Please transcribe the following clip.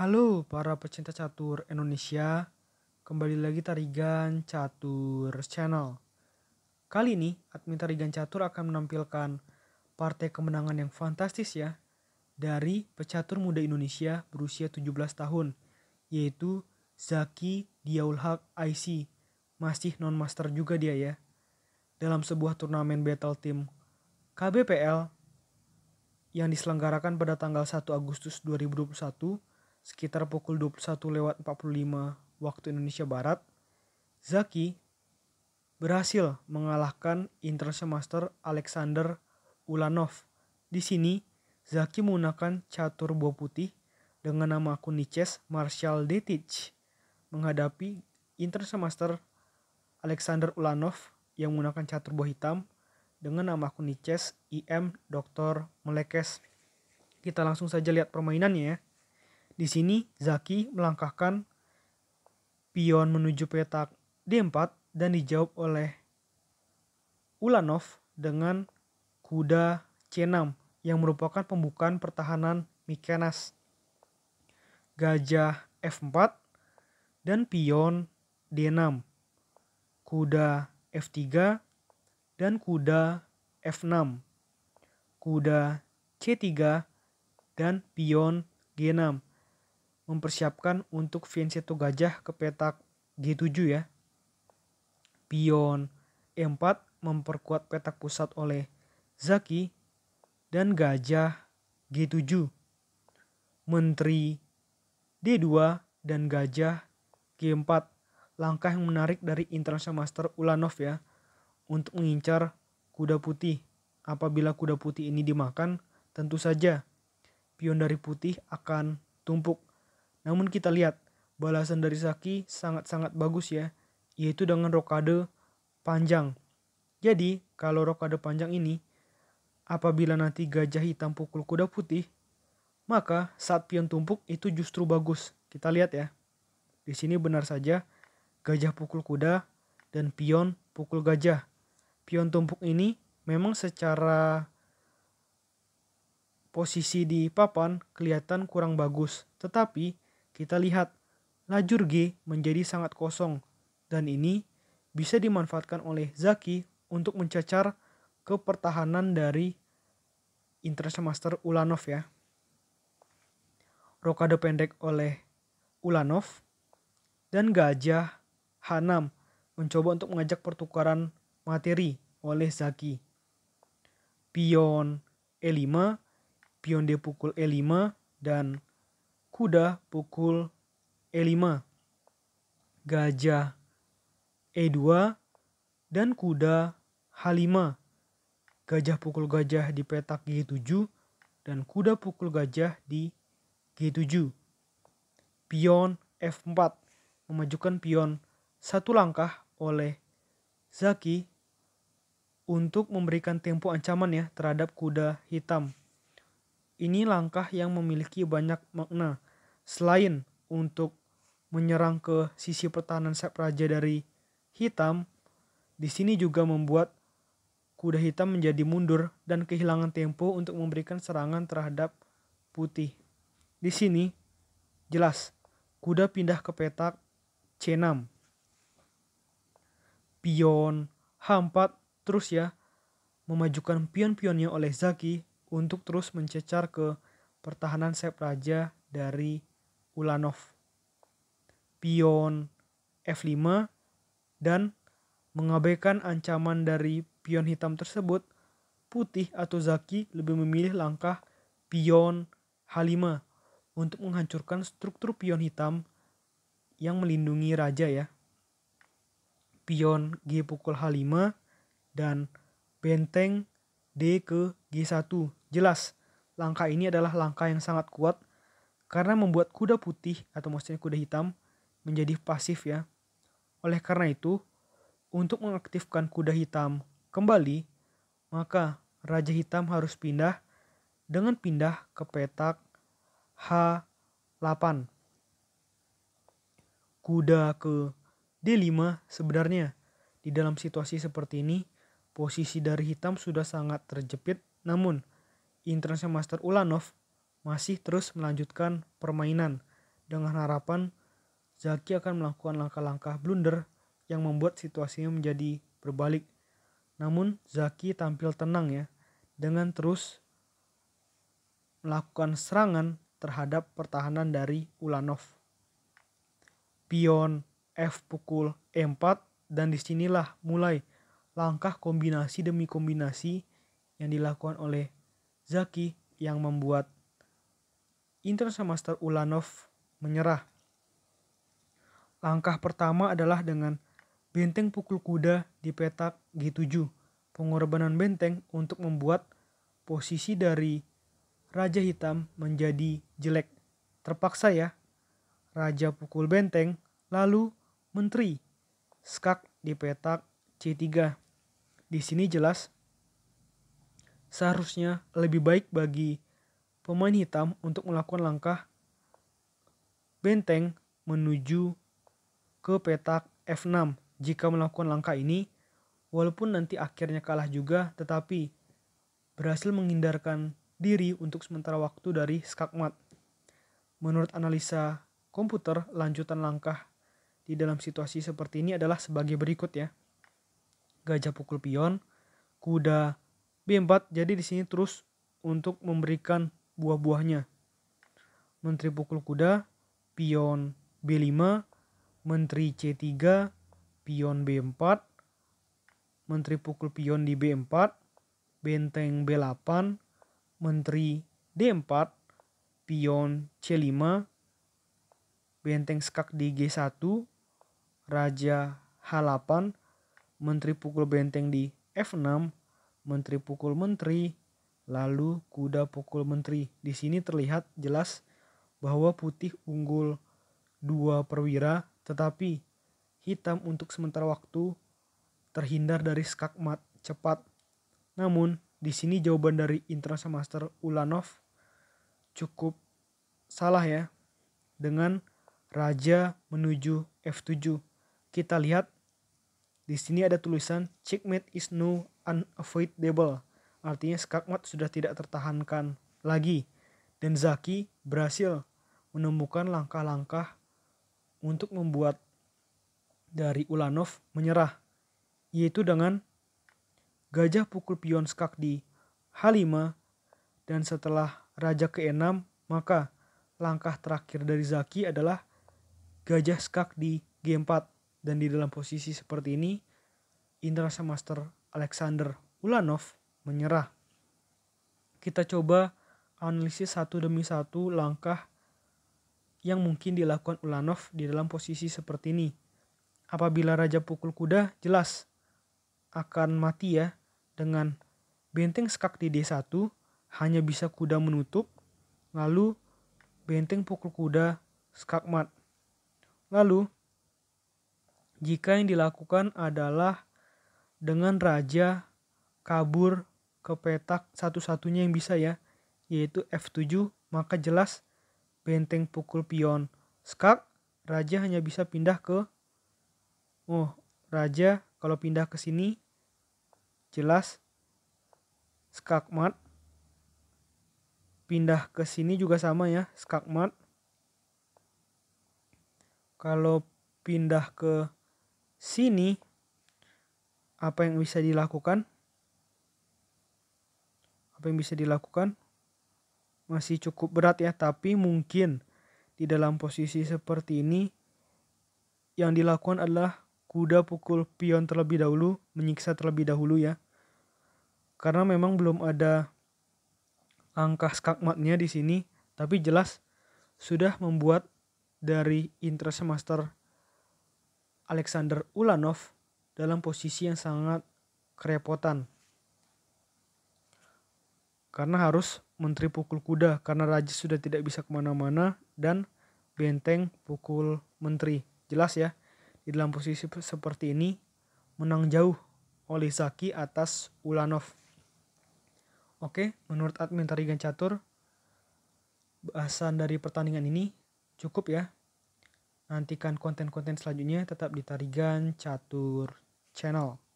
Halo para pecinta catur Indonesia, kembali lagi Tarigan Catur Channel. Kali ini admin Tarigan Catur akan menampilkan partai kemenangan yang fantastis ya dari pecatur muda Indonesia berusia 17 tahun yaitu Zaki Diaulhak IC. Masih non-master juga dia ya. Dalam sebuah turnamen battle team KBPL yang diselenggarakan pada tanggal 1 Agustus 2021 sekitar pukul 21 lewat 45 waktu Indonesia Barat, Zaki berhasil mengalahkan Inter Master Alexander Ulanov. Di sini, Zaki menggunakan catur buah putih dengan nama akun Niches Marshall Detich menghadapi Inter Master Alexander Ulanov yang menggunakan catur buah hitam dengan nama akun Niches IM Dr. Melekes. Kita langsung saja lihat permainannya ya. Di sini Zaki melangkahkan pion menuju petak D4 dan dijawab oleh Ulanov dengan kuda C6 yang merupakan pembukaan pertahanan Mikenas. Gajah F4 dan pion D6. Kuda F3 dan kuda F6. Kuda C3 dan pion G6 mempersiapkan untuk Vincenzo Gajah ke petak G7 ya. Pion E4 memperkuat petak pusat oleh Zaki dan Gajah G7. Menteri D2 dan Gajah G4. Langkah yang menarik dari International Master Ulanov ya untuk mengincar kuda putih. Apabila kuda putih ini dimakan, tentu saja pion dari putih akan tumpuk namun kita lihat, balasan dari Saki sangat-sangat bagus ya, yaitu dengan rokade panjang. Jadi, kalau rokade panjang ini, apabila nanti gajah hitam pukul kuda putih, maka saat pion tumpuk itu justru bagus. Kita lihat ya. Di sini benar saja, gajah pukul kuda dan pion pukul gajah. Pion tumpuk ini memang secara posisi di papan kelihatan kurang bagus, tetapi kita lihat, lajur G menjadi sangat kosong dan ini bisa dimanfaatkan oleh Zaki untuk mencacar ke pertahanan dari Master Ulanov ya. Rokade pendek oleh Ulanov dan gajah Hanam mencoba untuk mengajak pertukaran materi oleh Zaki. Pion E5, pion D pukul E5 dan kuda pukul E5, gajah E2, dan kuda H5. Gajah pukul gajah di petak G7 dan kuda pukul gajah di G7. Pion F4 memajukan pion satu langkah oleh Zaki untuk memberikan tempo ancaman ya terhadap kuda hitam. Ini langkah yang memiliki banyak makna Selain untuk menyerang ke sisi pertahanan sayap raja dari hitam, di sini juga membuat kuda hitam menjadi mundur dan kehilangan tempo untuk memberikan serangan terhadap putih. Di sini jelas kuda pindah ke petak C6. Pion H4 terus ya memajukan pion-pionnya oleh Zaki untuk terus mencecar ke pertahanan sayap raja dari Ulanov, pion F5, dan mengabaikan ancaman dari pion hitam tersebut, putih atau zaki lebih memilih langkah pion H5 untuk menghancurkan struktur pion hitam yang melindungi raja ya. Pion G pukul H5 dan benteng D ke G1. Jelas, langkah ini adalah langkah yang sangat kuat karena membuat kuda putih atau maksudnya kuda hitam menjadi pasif ya. Oleh karena itu, untuk mengaktifkan kuda hitam kembali, maka raja hitam harus pindah dengan pindah ke petak H8. Kuda ke D5 sebenarnya di dalam situasi seperti ini posisi dari hitam sudah sangat terjepit namun Intrasnya Master Ulanov masih terus melanjutkan permainan dengan harapan Zaki akan melakukan langkah-langkah blunder yang membuat situasinya menjadi berbalik. Namun Zaki tampil tenang ya dengan terus melakukan serangan terhadap pertahanan dari Ulanov. Pion F pukul E4 dan disinilah mulai langkah kombinasi demi kombinasi yang dilakukan oleh Zaki yang membuat Intern Master Ulanov menyerah. Langkah pertama adalah dengan benteng pukul kuda di petak G7, pengorbanan benteng untuk membuat posisi dari Raja Hitam menjadi jelek. Terpaksa ya, Raja pukul benteng, lalu menteri, skak di petak C3. Di sini jelas seharusnya lebih baik bagi pemain hitam untuk melakukan langkah benteng menuju ke petak F6. Jika melakukan langkah ini, walaupun nanti akhirnya kalah juga, tetapi berhasil menghindarkan diri untuk sementara waktu dari skakmat. Menurut analisa komputer, lanjutan langkah di dalam situasi seperti ini adalah sebagai berikut ya. Gajah pukul pion, kuda B4. Jadi di sini terus untuk memberikan buah-buahnya. Menteri pukul kuda, pion B5, menteri C3, pion B4, menteri pukul pion di B4, benteng B8, menteri D4, pion C5, benteng skak di G1, raja H8, menteri pukul benteng di F6, menteri pukul menteri lalu kuda pukul menteri. Di sini terlihat jelas bahwa putih unggul dua perwira, tetapi hitam untuk sementara waktu terhindar dari skakmat cepat. Namun, di sini jawaban dari International Master Ulanov cukup salah ya dengan raja menuju F7. Kita lihat di sini ada tulisan checkmate is no unavoidable Artinya skakmat sudah tidak tertahankan lagi. Dan Zaki berhasil menemukan langkah-langkah untuk membuat dari Ulanov menyerah. Yaitu dengan gajah pukul pion skak di H5 dan setelah raja ke-6 maka langkah terakhir dari Zaki adalah gajah skak di G4 dan di dalam posisi seperti ini Indra Master Alexander Ulanov menyerah. Kita coba analisis satu demi satu langkah yang mungkin dilakukan Ulanov di dalam posisi seperti ini. Apabila raja pukul kuda, jelas akan mati ya dengan benteng skak di D1 hanya bisa kuda menutup, lalu benteng pukul kuda skak mat. Lalu jika yang dilakukan adalah dengan raja kabur ke petak satu-satunya yang bisa ya, yaitu F7, maka jelas benteng pukul pion. Skak, raja hanya bisa pindah ke Oh, raja kalau pindah ke sini jelas skak mat. Pindah ke sini juga sama ya, skak mat. Kalau pindah ke sini apa yang bisa dilakukan? apa yang bisa dilakukan masih cukup berat ya, tapi mungkin di dalam posisi seperti ini yang dilakukan adalah kuda pukul pion terlebih dahulu, menyiksa terlebih dahulu ya. Karena memang belum ada langkah skakmatnya di sini, tapi jelas sudah membuat dari interest master Alexander Ulanov dalam posisi yang sangat kerepotan karena harus menteri pukul kuda karena raja sudah tidak bisa kemana-mana dan benteng pukul menteri. Jelas ya, di dalam posisi seperti ini menang jauh oleh Zaki atas Ulanov. Oke, menurut admin Tarigan Catur, bahasan dari pertandingan ini cukup ya. Nantikan konten-konten selanjutnya tetap di Tarigan Catur Channel.